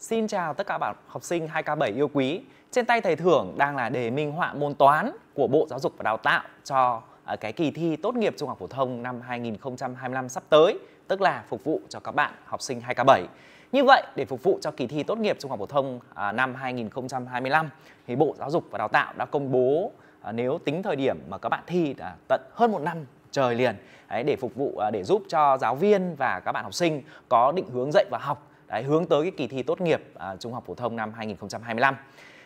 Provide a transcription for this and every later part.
Xin chào tất cả bạn học sinh 2K7 yêu quý. Trên tay thầy Thưởng đang là đề minh họa môn toán của Bộ Giáo dục và Đào tạo cho à, cái kỳ thi tốt nghiệp trung học phổ thông năm 2025 sắp tới, tức là phục vụ cho các bạn học sinh 2K7. Như vậy, để phục vụ cho kỳ thi tốt nghiệp trung học phổ thông à, năm 2025 thì Bộ Giáo dục và Đào tạo đã công bố à, nếu tính thời điểm mà các bạn thi là tận hơn một năm trời liền để phục vụ để giúp cho giáo viên và các bạn học sinh có định hướng dạy và học đấy, hướng tới cái kỳ thi tốt nghiệp à, trung học phổ thông năm 2025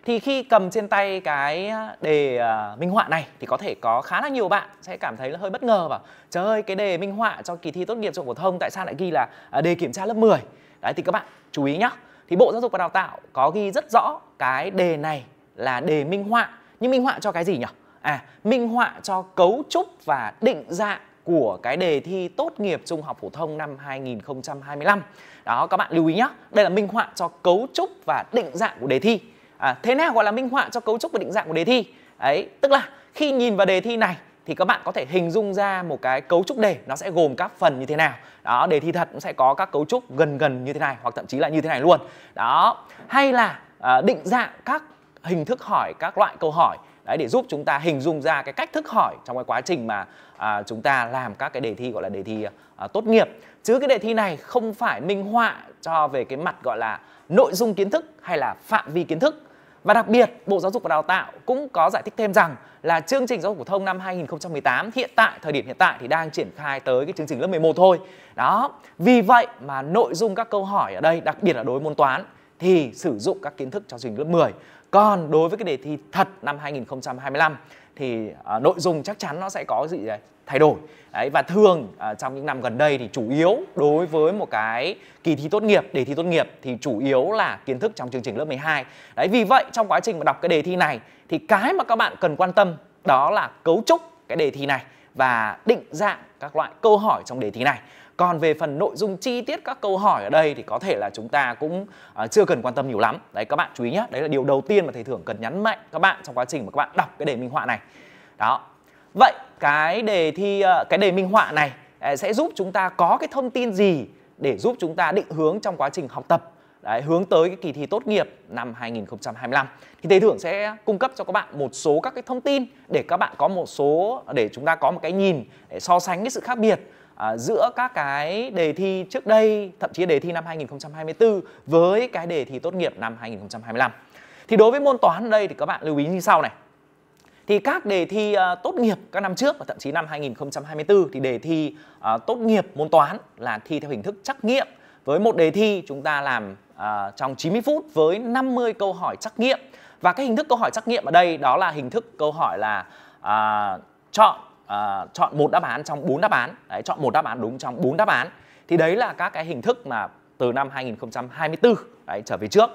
thì khi cầm trên tay cái đề uh, minh họa này thì có thể có khá là nhiều bạn sẽ cảm thấy là hơi bất ngờ và trời ơi cái đề minh họa cho kỳ thi tốt nghiệp trung học phổ thông tại sao lại ghi là uh, đề kiểm tra lớp 10 đấy thì các bạn chú ý nhé thì bộ giáo dục và đào tạo có ghi rất rõ cái đề này là đề minh họa nhưng minh họa cho cái gì nhỉ à minh họa cho cấu trúc và định dạng của cái đề thi tốt nghiệp trung học phổ thông năm 2025. Đó các bạn lưu ý nhé. Đây là minh họa cho cấu trúc và định dạng của đề thi. À, thế nào gọi là minh họa cho cấu trúc và định dạng của đề thi? Ấy, tức là khi nhìn vào đề thi này thì các bạn có thể hình dung ra một cái cấu trúc đề nó sẽ gồm các phần như thế nào đó đề thi thật cũng sẽ có các cấu trúc gần gần như thế này hoặc thậm chí là như thế này luôn đó hay là à, định dạng các hình thức hỏi các loại câu hỏi đấy để giúp chúng ta hình dung ra cái cách thức hỏi trong cái quá trình mà à, chúng ta làm các cái đề thi gọi là đề thi à, tốt nghiệp chứ cái đề thi này không phải minh họa cho về cái mặt gọi là nội dung kiến thức hay là phạm vi kiến thức và đặc biệt, Bộ Giáo dục và Đào tạo cũng có giải thích thêm rằng là chương trình giáo dục phổ thông năm 2018 hiện tại thời điểm hiện tại thì đang triển khai tới cái chương trình lớp 11 thôi. Đó, vì vậy mà nội dung các câu hỏi ở đây, đặc biệt là đối môn toán thì sử dụng các kiến thức cho chương trình lớp 10 còn đối với cái đề thi thật năm 2025 thì à, nội dung chắc chắn nó sẽ có gì đấy thay đổi đấy, và thường à, trong những năm gần đây thì chủ yếu đối với một cái kỳ thi tốt nghiệp đề thi tốt nghiệp thì chủ yếu là kiến thức trong chương trình lớp 12 đấy vì vậy trong quá trình mà đọc cái đề thi này thì cái mà các bạn cần quan tâm đó là cấu trúc cái đề thi này và định dạng các loại câu hỏi trong đề thi này còn về phần nội dung chi tiết các câu hỏi ở đây thì có thể là chúng ta cũng uh, chưa cần quan tâm nhiều lắm đấy các bạn chú ý nhé đấy là điều đầu tiên mà thầy thưởng cần nhấn mạnh các bạn trong quá trình mà các bạn đọc cái đề minh họa này đó vậy cái đề thi uh, cái đề minh họa này uh, sẽ giúp chúng ta có cái thông tin gì để giúp chúng ta định hướng trong quá trình học tập Đấy, hướng tới cái kỳ thi tốt nghiệp năm 2025 thì thầy thưởng sẽ cung cấp cho các bạn một số các cái thông tin để các bạn có một số để chúng ta có một cái nhìn để so sánh cái sự khác biệt à, giữa các cái đề thi trước đây thậm chí đề thi năm 2024 với cái đề thi tốt nghiệp năm 2025 thì đối với môn toán đây thì các bạn lưu ý như sau này thì các đề thi uh, tốt nghiệp các năm trước và thậm chí năm 2024 thì đề thi uh, tốt nghiệp môn toán là thi theo hình thức trắc nghiệm với một đề thi chúng ta làm uh, trong 90 phút với 50 câu hỏi trắc nghiệm và cái hình thức câu hỏi trắc nghiệm ở đây đó là hình thức câu hỏi là uh, chọn À, chọn một đáp án trong bốn đáp án đấy, chọn một đáp án đúng trong bốn đáp án thì đấy là các cái hình thức mà từ năm 2024 đấy, trở về trước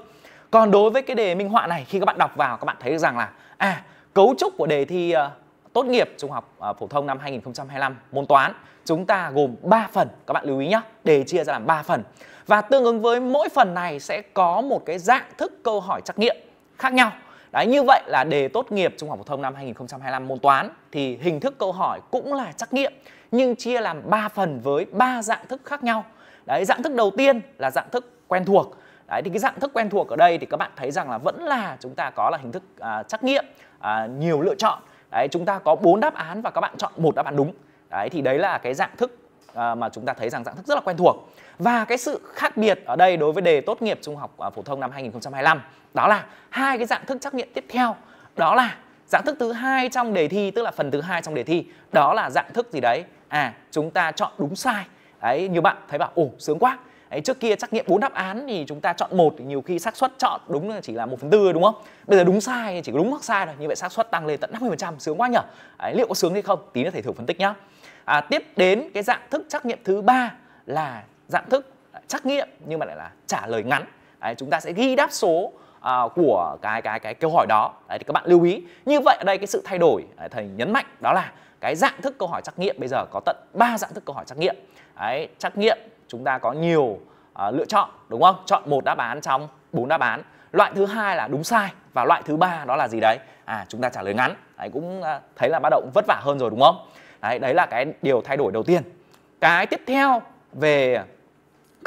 còn đối với cái đề minh họa này khi các bạn đọc vào các bạn thấy được rằng là à cấu trúc của đề thi uh, tốt nghiệp trung học uh, phổ thông năm 2025 môn toán chúng ta gồm 3 phần các bạn lưu ý nhé đề chia ra làm 3 phần và tương ứng với mỗi phần này sẽ có một cái dạng thức câu hỏi trắc nghiệm khác nhau Đấy, như vậy là đề tốt nghiệp trung học phổ thông năm 2025 môn toán thì hình thức câu hỏi cũng là trắc nghiệm nhưng chia làm 3 phần với ba dạng thức khác nhau. Đấy, dạng thức đầu tiên là dạng thức quen thuộc. Đấy, thì cái dạng thức quen thuộc ở đây thì các bạn thấy rằng là vẫn là chúng ta có là hình thức à, trắc nghiệm à, nhiều lựa chọn. Đấy, chúng ta có bốn đáp án và các bạn chọn một đáp án đúng. Đấy thì đấy là cái dạng thức à, mà chúng ta thấy rằng dạng thức rất là quen thuộc. Và cái sự khác biệt ở đây đối với đề tốt nghiệp trung học à, phổ thông năm 2025 đó là hai cái dạng thức trắc nghiệm tiếp theo đó là dạng thức thứ hai trong đề thi tức là phần thứ hai trong đề thi đó là dạng thức gì đấy à chúng ta chọn đúng sai đấy nhiều bạn thấy bảo ồ sướng quá Đấy, trước kia trắc nghiệm bốn đáp án thì chúng ta chọn một thì nhiều khi xác suất chọn đúng là chỉ là 1 phần tư đúng không? Bây giờ đúng sai chỉ có đúng hoặc sai thôi, như vậy xác suất tăng lên tận 50% sướng quá nhở. Đấy, liệu có sướng hay không? Tí nữa thầy thử phân tích nhá. À, tiếp đến cái dạng thức trắc nghiệm thứ ba là dạng thức trắc nghiệm nhưng mà lại là trả lời ngắn đấy, chúng ta sẽ ghi đáp số à, của cái cái cái câu hỏi đó đấy, thì các bạn lưu ý như vậy ở đây cái sự thay đổi thầy nhấn mạnh đó là cái dạng thức câu hỏi trắc nghiệm bây giờ có tận 3 dạng thức câu hỏi trắc nghiệm đấy, trắc nghiệm chúng ta có nhiều à, lựa chọn đúng không chọn một đáp án trong bốn đáp án loại thứ hai là đúng sai và loại thứ ba đó là gì đấy à chúng ta trả lời ngắn đấy, cũng à, thấy là bắt động vất vả hơn rồi đúng không đấy đấy là cái điều thay đổi đầu tiên cái tiếp theo về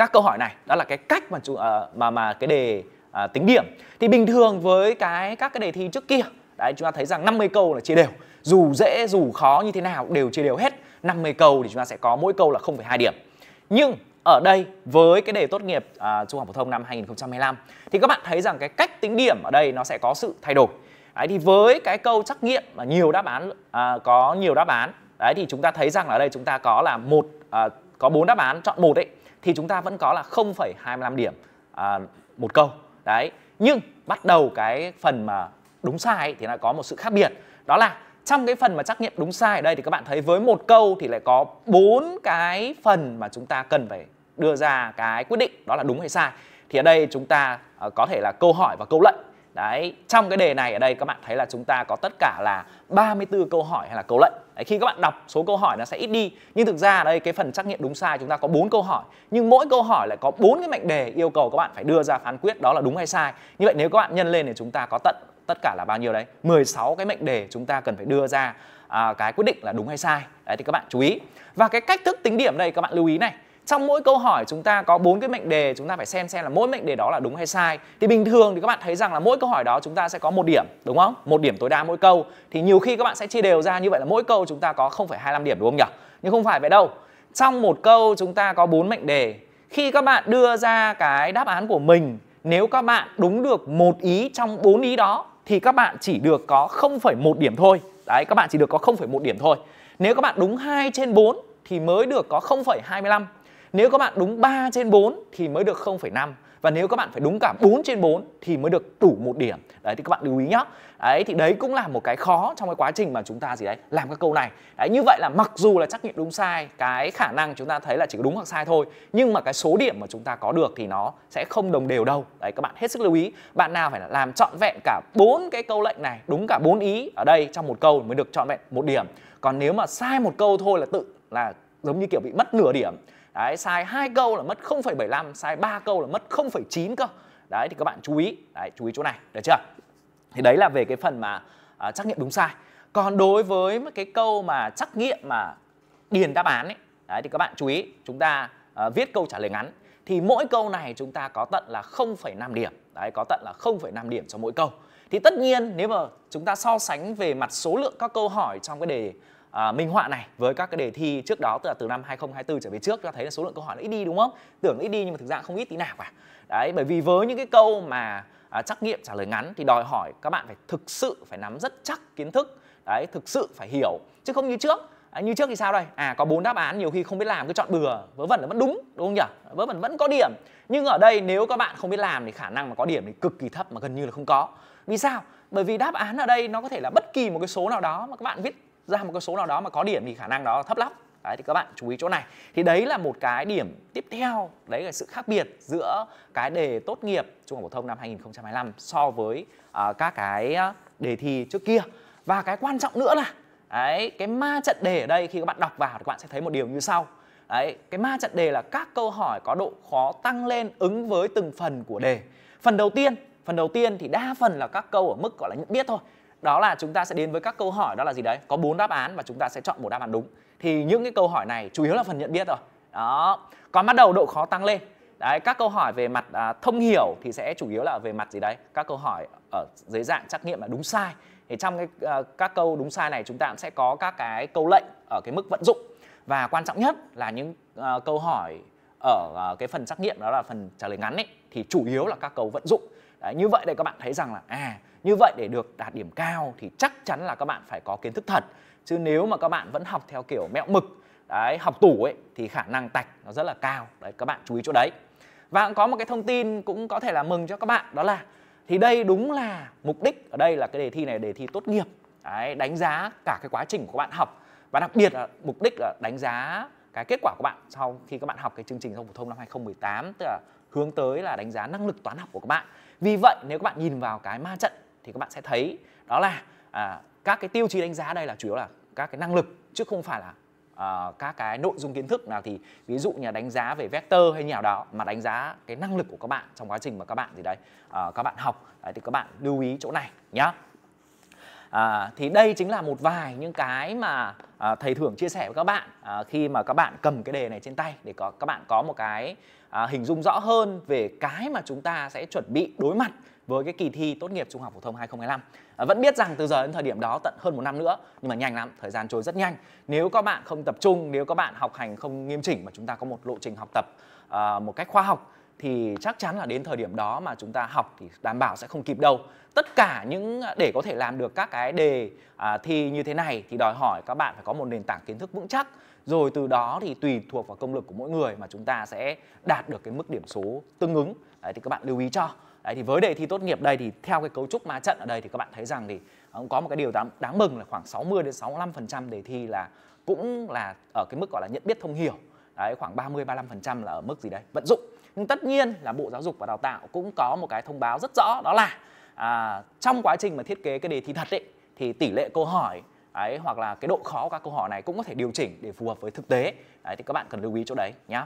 các câu hỏi này đó là cái cách mà chúng, ờ, mà mà cái đề uh, tính điểm thì bình thường với cái các cái đề thi trước kia đấy chúng ta thấy rằng 50 câu là chia đều dù dễ dù khó như thế nào đều chia đều hết 50 câu thì chúng ta sẽ có mỗi câu là 0,2 điểm nhưng ở đây với cái đề tốt nghiệp à, trung học phổ thông năm 2025 thì các bạn thấy rằng cái cách tính điểm ở đây nó sẽ có sự thay đổi. Đấy thì với cái câu trắc nghiệm mà nhiều đáp án à, có nhiều đáp án. Đấy thì chúng ta thấy rằng là ở đây chúng ta có là một à, có bốn đáp án chọn một đấy thì chúng ta vẫn có là 0,25 điểm à, một câu đấy nhưng bắt đầu cái phần mà đúng sai ấy, thì nó có một sự khác biệt đó là trong cái phần mà trắc nghiệm đúng sai ở đây thì các bạn thấy với một câu thì lại có bốn cái phần mà chúng ta cần phải đưa ra cái quyết định đó là đúng hay sai thì ở đây chúng ta ờ, có thể là câu hỏi và câu lệnh Đấy, trong cái đề này ở đây các bạn thấy là chúng ta có tất cả là 34 câu hỏi hay là câu lệnh. Đấy, khi các bạn đọc số câu hỏi nó sẽ ít đi, nhưng thực ra ở đây cái phần trắc nghiệm đúng sai chúng ta có 4 câu hỏi, nhưng mỗi câu hỏi lại có 4 cái mệnh đề yêu cầu các bạn phải đưa ra phán quyết đó là đúng hay sai. Như vậy nếu các bạn nhân lên thì chúng ta có tận tất cả là bao nhiêu đấy? 16 cái mệnh đề chúng ta cần phải đưa ra à, cái quyết định là đúng hay sai. Đấy thì các bạn chú ý. Và cái cách thức tính điểm đây các bạn lưu ý này trong mỗi câu hỏi chúng ta có bốn cái mệnh đề chúng ta phải xem xem là mỗi mệnh đề đó là đúng hay sai thì bình thường thì các bạn thấy rằng là mỗi câu hỏi đó chúng ta sẽ có một điểm đúng không một điểm tối đa mỗi câu thì nhiều khi các bạn sẽ chia đều ra như vậy là mỗi câu chúng ta có 0,25 điểm đúng không nhỉ nhưng không phải vậy đâu trong một câu chúng ta có bốn mệnh đề khi các bạn đưa ra cái đáp án của mình nếu các bạn đúng được một ý trong bốn ý đó thì các bạn chỉ được có 0,1 điểm thôi đấy các bạn chỉ được có 0,1 điểm thôi nếu các bạn đúng 2 trên 4 thì mới được có 0,25 nếu các bạn đúng 3 trên 4 thì mới được 0,5 và nếu các bạn phải đúng cả 4 trên 4 thì mới được đủ một điểm. Đấy thì các bạn lưu ý nhá. Đấy thì đấy cũng là một cái khó trong cái quá trình mà chúng ta gì đấy làm các câu này. Đấy như vậy là mặc dù là trắc nghiệm đúng sai, cái khả năng chúng ta thấy là chỉ có đúng hoặc sai thôi, nhưng mà cái số điểm mà chúng ta có được thì nó sẽ không đồng đều đâu. Đấy các bạn hết sức lưu ý. Bạn nào phải làm trọn vẹn cả bốn cái câu lệnh này, đúng cả bốn ý ở đây trong một câu mới được trọn vẹn một điểm. Còn nếu mà sai một câu thôi là tự là giống như kiểu bị mất nửa điểm đấy sai hai câu là mất 0,75 sai ba câu là mất 0,9 cơ đấy thì các bạn chú ý đấy chú ý chỗ này được chưa thì đấy là về cái phần mà à, trắc nghiệm đúng sai còn đối với cái câu mà trắc nghiệm mà điền đáp án ấy đấy thì các bạn chú ý chúng ta à, viết câu trả lời ngắn thì mỗi câu này chúng ta có tận là 0,5 điểm đấy có tận là 0,5 điểm cho mỗi câu thì tất nhiên nếu mà chúng ta so sánh về mặt số lượng các câu hỏi trong cái đề à, minh họa này với các cái đề thi trước đó tức là từ năm 2024 trở về trước ta thấy là số lượng câu hỏi nó ít đi đúng không tưởng ít đi nhưng mà thực ra không ít tí nào cả đấy bởi vì với những cái câu mà à, trắc nghiệm trả lời ngắn thì đòi hỏi các bạn phải thực sự phải nắm rất chắc kiến thức đấy thực sự phải hiểu chứ không như trước À, như trước thì sao đây à có bốn đáp án nhiều khi không biết làm cứ chọn bừa vớ vẩn là vẫn đúng đúng không nhỉ vớ vẩn vẫn có điểm nhưng ở đây nếu các bạn không biết làm thì khả năng mà có điểm thì cực kỳ thấp mà gần như là không có vì sao bởi vì đáp án ở đây nó có thể là bất kỳ một cái số nào đó mà các bạn viết ra một con số nào đó mà có điểm thì khả năng đó là thấp lắm Đấy, thì các bạn chú ý chỗ này thì đấy là một cái điểm tiếp theo đấy là sự khác biệt giữa cái đề tốt nghiệp trung học phổ thông năm 2025 so với uh, các cái à, đề thi trước kia và cái quan trọng nữa là đấy, cái ma trận đề ở đây khi các bạn đọc vào thì các bạn sẽ thấy một điều như sau đấy, cái ma trận đề là các câu hỏi có độ khó tăng lên ứng với từng phần của đề phần đầu tiên phần đầu tiên thì đa phần là các câu ở mức gọi là nhận biết thôi đó là chúng ta sẽ đến với các câu hỏi đó là gì đấy có bốn đáp án và chúng ta sẽ chọn một đáp án đúng thì những cái câu hỏi này chủ yếu là phần nhận biết rồi đó còn bắt đầu độ khó tăng lên đấy các câu hỏi về mặt à, thông hiểu thì sẽ chủ yếu là về mặt gì đấy các câu hỏi ở dưới dạng trắc nghiệm là đúng sai thì trong cái, à, các câu đúng sai này chúng ta cũng sẽ có các cái câu lệnh ở cái mức vận dụng và quan trọng nhất là những à, câu hỏi ở à, cái phần trắc nghiệm đó là phần trả lời ngắn ấy thì chủ yếu là các câu vận dụng Đấy, như vậy để các bạn thấy rằng là à như vậy để được đạt điểm cao thì chắc chắn là các bạn phải có kiến thức thật chứ nếu mà các bạn vẫn học theo kiểu mẹo mực đấy học tủ ấy thì khả năng tạch nó rất là cao đấy các bạn chú ý chỗ đấy và cũng có một cái thông tin cũng có thể là mừng cho các bạn đó là thì đây đúng là mục đích ở đây là cái đề thi này đề thi tốt nghiệp đấy, đánh giá cả cái quá trình của bạn học và đặc biệt là mục đích là đánh giá cái kết quả của bạn sau khi các bạn học cái chương trình giáo phổ thông năm 2018 tức là hướng tới là đánh giá năng lực toán học của các bạn vì vậy nếu các bạn nhìn vào cái ma trận thì các bạn sẽ thấy đó là à, các cái tiêu chí đánh giá đây là chủ yếu là các cái năng lực chứ không phải là uh, các cái nội dung kiến thức nào thì ví dụ như đánh giá về vector hay nhào đó mà đánh giá cái năng lực của các bạn trong quá trình mà các bạn gì đấy uh, các bạn học đấy, thì các bạn lưu ý chỗ này nhá à, thì đây chính là một vài những cái mà à, thầy thưởng chia sẻ với các bạn à, khi mà các bạn cầm cái đề này trên tay để có các bạn có một cái à, hình dung rõ hơn về cái mà chúng ta sẽ chuẩn bị đối mặt với cái kỳ thi tốt nghiệp trung học phổ thông 2025 à, vẫn biết rằng từ giờ đến thời điểm đó tận hơn một năm nữa nhưng mà nhanh lắm thời gian trôi rất nhanh nếu các bạn không tập trung nếu các bạn học hành không nghiêm chỉnh mà chúng ta có một lộ trình học tập à, một cách khoa học thì chắc chắn là đến thời điểm đó mà chúng ta học thì đảm bảo sẽ không kịp đâu tất cả những để có thể làm được các cái đề à, thi như thế này thì đòi hỏi các bạn phải có một nền tảng kiến thức vững chắc rồi từ đó thì tùy thuộc vào công lực của mỗi người mà chúng ta sẽ đạt được cái mức điểm số tương ứng đấy thì các bạn lưu ý cho đấy thì với đề thi tốt nghiệp đây thì theo cái cấu trúc ma trận ở đây thì các bạn thấy rằng thì cũng có một cái điều đáng, đáng mừng là khoảng 60 đến 65% đề thi là cũng là ở cái mức gọi là nhận biết thông hiểu đấy khoảng 30 35% là ở mức gì đấy vận dụng nhưng tất nhiên là bộ giáo dục và đào tạo cũng có một cái thông báo rất rõ đó là à, trong quá trình mà thiết kế cái đề thi thật ấy, thì tỷ lệ câu hỏi ấy, hoặc là cái độ khó của các câu hỏi này cũng có thể điều chỉnh để phù hợp với thực tế đấy, thì các bạn cần lưu ý chỗ đấy nhé.